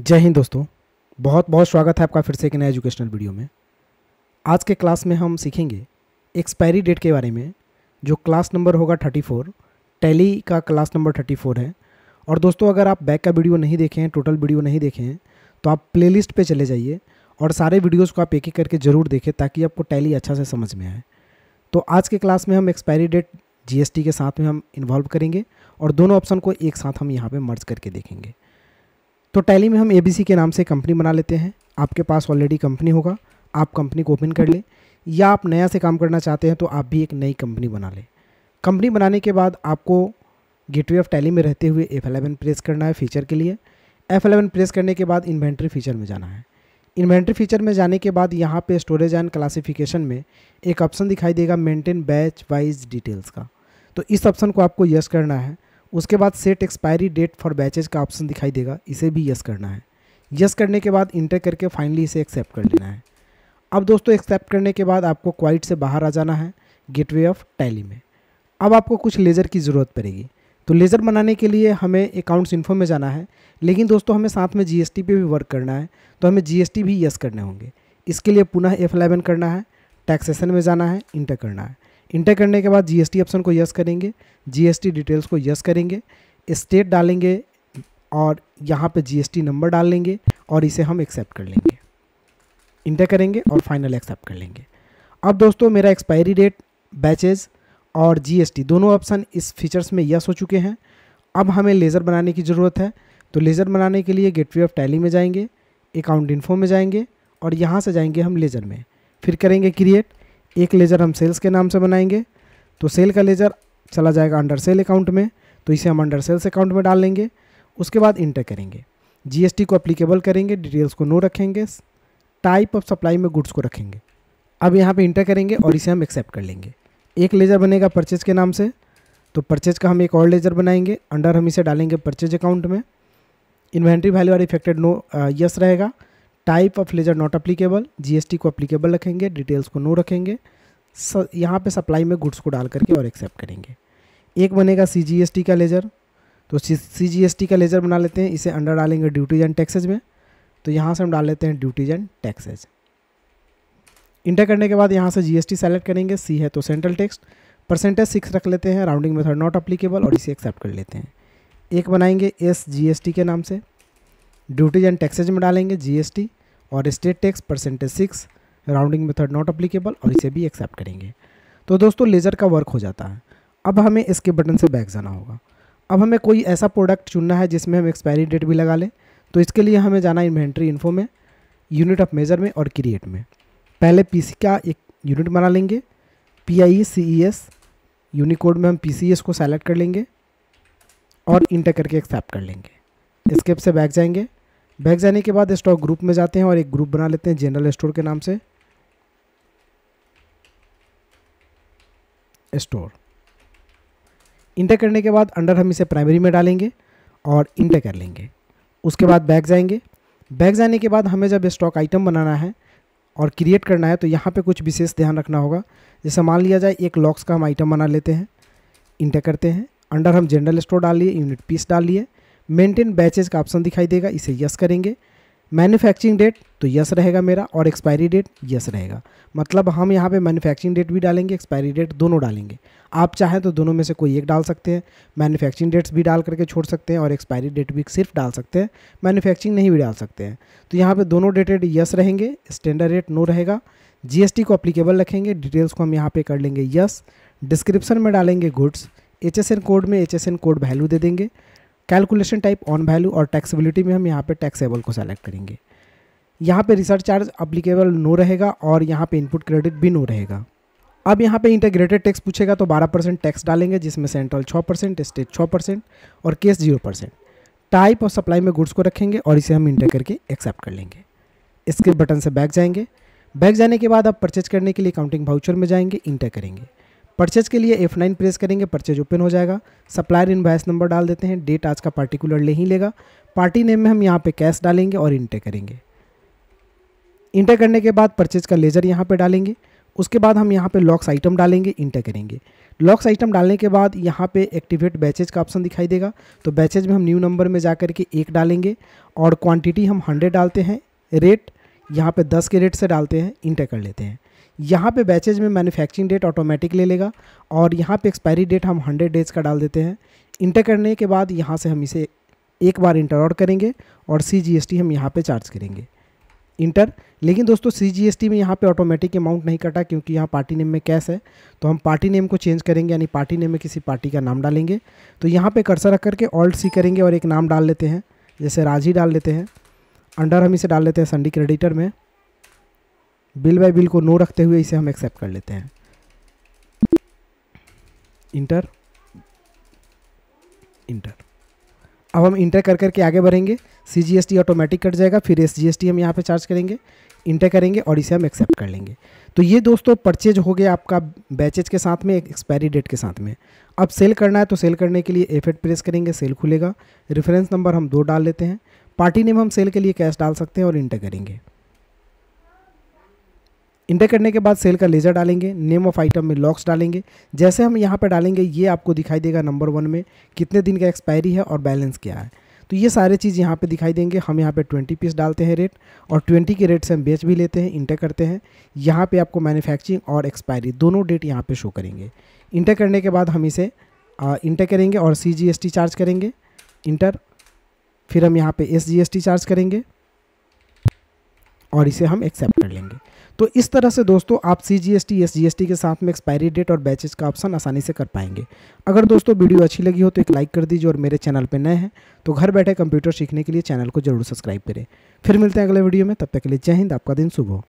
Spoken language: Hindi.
जय हिंद दोस्तों बहुत बहुत स्वागत है आपका फिर से एक नया एजुकेशनल वीडियो में आज के क्लास में हम सीखेंगे एक्सपायरी डेट के बारे में जो क्लास नंबर होगा थर्टी फोर टैली का क्लास नंबर थर्टी फोर है और दोस्तों अगर आप बैक का वीडियो नहीं देखे हैं टोटल वीडियो नहीं देखे हैं तो आप लिस्ट पर चले जाइए और सारे वीडियोज़ को आप एक एक करके ज़रूर देखें ताकि आपको टैली अच्छा से समझ में आए तो आज के क्लास में हम एक्सपायरी डेट जी के साथ में हम इन्वॉल्व करेंगे और दोनों ऑप्शन को एक साथ हम यहाँ पर मर्ज करके देखेंगे तो टैली में हम ए के नाम से कंपनी बना लेते हैं आपके पास ऑलरेडी कंपनी होगा आप कंपनी को ओपन कर लें या आप नया से काम करना चाहते हैं तो आप भी एक नई कंपनी बना लें कंपनी बनाने के बाद आपको गेटवे ऑफ टैली में रहते हुए एफ एलेवन प्रेस करना है फीचर के लिए एफ एलेवन प्रेस करने के बाद इन्वेंट्री फीचर में जाना है इन्वेंट्री फीचर में जाने के बाद यहाँ पे स्टोरेज एंड क्लासिफिकेशन में एक ऑप्शन दिखाई देगा मेंटेन बैच वाइज डिटेल्स का तो इस ऑप्शन को आपको यस करना है उसके बाद set expiry date for batches का ऑप्शन दिखाई देगा इसे भी यस करना है यस करने के बाद इंटर करके फाइनली इसे एक्सेप्ट कर लेना है अब दोस्तों एक्सेप्ट करने के बाद आपको क्वाइट से बाहर आ जाना है गेटवे ऑफ टैली में अब आपको कुछ लेज़र की ज़रूरत पड़ेगी तो लेज़र बनाने के लिए हमें अकाउंट्स इन्फो में जाना है लेकिन दोस्तों हमें साथ में जीएसटी पे भी वर्क करना है तो हमें जीएसटी भी यस करने होंगे इसके लिए पुनः एफ करना है टैक्सेशन में जाना है इंटर करना है इंटर करने के बाद जीएसटी ऑप्शन को यस करेंगे जीएसटी डिटेल्स को यस करेंगे स्टेट डालेंगे और यहाँ पे जीएसटी नंबर डाल लेंगे और इसे हम एक्सेप्ट कर लेंगे इंटर करेंगे और फाइनल एक्सेप्ट कर लेंगे अब दोस्तों मेरा एक्सपायरी डेट बैचेज और जीएसटी दोनों ऑप्शन इस फीचर्स में यस हो चुके हैं अब हमें लेज़र बनाने की ज़रूरत है तो लेज़र बनाने के लिए गेटवे ऑफ टैली में जाएंगे अकाउंट इन्फो में जाएंगे और यहाँ से जाएंगे हम लेज़र में फिर करेंगे क्रिएट एक लेजर हम सेल्स के नाम से बनाएंगे तो सेल का लेजर चला जाएगा अंडर सेल अकाउंट में तो इसे हम अंडर सेल्स अकाउंट में डाल लेंगे उसके बाद इंटर करेंगे जीएसटी को अप्लीकेबल करेंगे डिटेल्स को नो रखेंगे टाइप ऑफ सप्लाई में गुड्स को रखेंगे अब यहाँ पे इंटर करेंगे और इसे हम एक्सेप्ट कर लेंगे एक लेजर बनेगा परचेज के नाम से तो परचेज का हम एक और लेजर बनाएंगे अंडर हम इसे डालेंगे परचेज अकाउंट में inventory value are affected no yes रहेगा type of ledger not applicable GST को अप्लीकेबल रखेंगे डिटेल्स को नो रखेंगे यहाँ पे सप्लाई में गुड्स को डाल करके और एक्सेप्ट करेंगे एक बनेगा सी का लेजर तो सी जी का लेजर बना लेते हैं इसे अंडर डालेंगे ड्यूटीज एंड टैक्सेज में तो यहाँ से हम डाल लेते हैं ड्यूटीज एंड टैक्सेज इंटर करने के बाद यहाँ से जीएसटी सेलेक्ट करेंगे सी है तो सेंट्रल टैक्स परसेंटेज सिक्स रख लेते हैं राउंडिंग मेथड नॉट अप्लीकेबल और इसे एक्सेप्ट कर लेते हैं एक बनाएंगे एस जीएसटी के नाम से ड्यूटीज एंड टैक्सेज में डालेंगे जीएसटी और state tax percentage six rounding method not applicable और इसे भी एक्सेप्ट करेंगे तो दोस्तों लेज़र का वर्क हो जाता है अब हमें इसके बटन से बैक जाना होगा अब हमें कोई ऐसा प्रोडक्ट चुनना है जिसमें हम एक्सपायरी डेट भी लगा लें तो इसके लिए हमें जाना इन्वेंट्री इन्फो में यूनिट ऑफ मेजर में और क्रिएट में पहले पी का एक यूनिट बना लेंगे P I C E S unicode में हम पी सी एस को सेलेक्ट कर लेंगे और इंटर करके एक्सेप्ट कर लेंगे स्केप से बैक जाएंगे बैग जाने के बाद स्टॉक ग्रुप में जाते हैं और एक ग्रुप बना लेते हैं जनरल स्टोर के नाम से स्टोर इंटर करने के बाद अंडर हम इसे प्राइमरी में डालेंगे और इंटर कर लेंगे उसके बाद बैग जाएंगे बैग जाने के बाद हमें जब स्टॉक आइटम बनाना है और क्रिएट करना है तो यहाँ पे कुछ विशेष ध्यान रखना होगा जैसे मान लिया जाए एक लॉक्स का हम आइटम बना लेते हैं इंटर करते हैं अंडर हम जनरल स्टोर डाल लिए यूनिट पीस डाल लिए मेंटेन बैचेज का ऑप्शन दिखाई देगा इसे यस करेंगे मैन्युफैक्चरिंग डेट तो यस रहेगा मेरा और एक्सपायरी डेट यस रहेगा मतलब हम यहाँ पे मैन्युफैक्चरिंग डेट भी डालेंगे एक्सपायरी डेट दोनों डालेंगे आप चाहें तो दोनों में से कोई एक डाल सकते हैं मैन्युफैक्चरिंग डेट्स भी डाल करके छोड़ सकते हैं और एक्सपायरी डेट भी सिर्फ डाल सकते हैं मैन्युफैक्चरिंग नहीं भी डाल सकते हैं तो यहाँ पर दोनों डेटेड यस रहेंगे स्टैंडर्ड रेट नो रहेगा जी को अप्लीकेबल रखेंगे डिटेल्स को हम यहाँ पर कर लेंगे यस डिस्क्रिप्शन में डालेंगे गुड्स एच कोड में एच कोड वैल्यू दे देंगे कैलकुलेशन टाइप ऑन वैल्यू और टैक्सेबिलिटी में हम यहाँ पे टैक्सेबल को सेलेक्ट करेंगे यहाँ पे रिसर्च चार्ज अप्लीकेबल नो रहेगा और यहाँ पे इनपुट क्रेडिट भी नो रहेगा अब यहाँ पे इंटीग्रेटेड टैक्स पूछेगा तो 12 परसेंट टैक्स डालेंगे जिसमें सेंट्रल 6 परसेंट स्टेट 6 परसेंट और केस 0 परसेंट टाइप और सप्लाई में गुड्स को रखेंगे और इसे हम इंटर करके एक्सेप्ट कर लेंगे इसके बटन से बैक जाएंगे बैक जाने के बाद आप परचेज करने के लिए काउंटिंग भाउचर में जाएंगे इंटर करेंगे परचेज के लिए F9 प्रेस करेंगे परचेज ओपन हो जाएगा सप्लायर इन्वाइस नंबर डाल देते हैं डेट आज का पार्टिकुलर ले ही लेगा पार्टी नेम में हम यहाँ पे कैश डालेंगे और इंटर करेंगे इंटर करने के बाद परचेज का लेजर यहाँ पे डालेंगे उसके बाद हम यहाँ पे लॉक्स आइटम डालेंगे इंटर करेंगे लॉक्स आइटम डालने के बाद यहाँ पे एक्टिवेट बैचेज का ऑप्शन दिखाई देगा तो बैचेज में हम न्यू नंबर में जा कर के एक डालेंगे और क्वान्टिटी हम हंड्रेड डालते हैं रेट यहाँ पर दस के रेट से डालते हैं इंटर कर लेते हैं यहाँ पे बैचेज में मैन्युफैक्चरिंग डेट ऑटोमेटिक ले लेगा और यहाँ पे एक्सपायरी डेट हम हंड्रेड डेज़ का डाल देते हैं इंटर करने के बाद यहाँ से हम इसे एक बार इंटर आउट करेंगे और सी जी एस टी हम यहाँ पर चार्ज करेंगे इंटर लेकिन दोस्तों सी जी एस टी में यहाँ पे ऑटोमेटिक अमाउंट नहीं कटा क्योंकि यहाँ पार्टी नेम में कैश है तो हम पार्टी नेम को चेंज करेंगे यानी पार्टी नेम में किसी पार्टी का नाम डालेंगे तो यहाँ पे कर्सर रख करके ऑल्ट सी करेंगे और एक नाम डाल लेते हैं जैसे राजी डाल लेते हैं अंडर हम इसे डाल लेते हैं संडी क्रेडिटर में बिल बाय बिल को नो रखते हुए इसे हम एक्सेप्ट कर लेते हैं इंटर इंटर अब हम इंटर कर करके आगे बढ़ेंगे C G S T automatic कट जाएगा फिर एस जी एस टी हम यहाँ पे चार्ज करेंगे इंटर करेंगे और इसे हम एक्सेप्ट कर लेंगे तो ये दोस्तों परचेज हो गया आपका बैचेज के साथ में एक्सपायरी डेट के साथ में अब सेल करना है तो सेल करने के लिए एफ प्रेस करेंगे सेल खुलेगा रेफरेंस नंबर हम दो डाल लेते हैं पार्टी नेम हम सेल के लिए कैश डाल सकते हैं और इंटर करेंगे इंटर करने के बाद सेल का लेजर डालेंगे नेम ऑफ आइटम में लॉक्स डालेंगे जैसे हम यहाँ पर डालेंगे ये आपको दिखाई देगा नंबर वन में कितने दिन का एक्सपायरी है और बैलेंस क्या है तो ये सारे चीज़ यहाँ पे दिखाई देंगे हम यहाँ पे 20 पीस डालते हैं रेट और 20 के रेट से हम बेच भी लेते हैं इंटर करते हैं यहाँ पे आपको मैन्युफैक्चरिंग और एक्सपायरी दोनों डेट यहाँ पे शो करेंगे इंटर करने के बाद हम इसे आ, इंटर करेंगे और सी चार्ज करेंगे इंटर फिर हम यहाँ पर एस चार्ज करेंगे और इसे हम एक्सेप्ट कर लेंगे तो इस तरह से दोस्तों आप C G S T S G S T के साथ में एक्सपायरी डेट और बैचेज का ऑप्शन आसानी से कर पाएंगे अगर दोस्तों वीडियो अच्छी लगी हो तो एक लाइक कर दीजिए और मेरे चैनल पर नए हैं तो घर बैठे कंप्यूटर सीखने के लिए चैनल को जरूर सब्सक्राइब करें फिर मिलते हैं अगले वीडियो में तब तक के लिए जय हिंद आपका दिन शुभ हो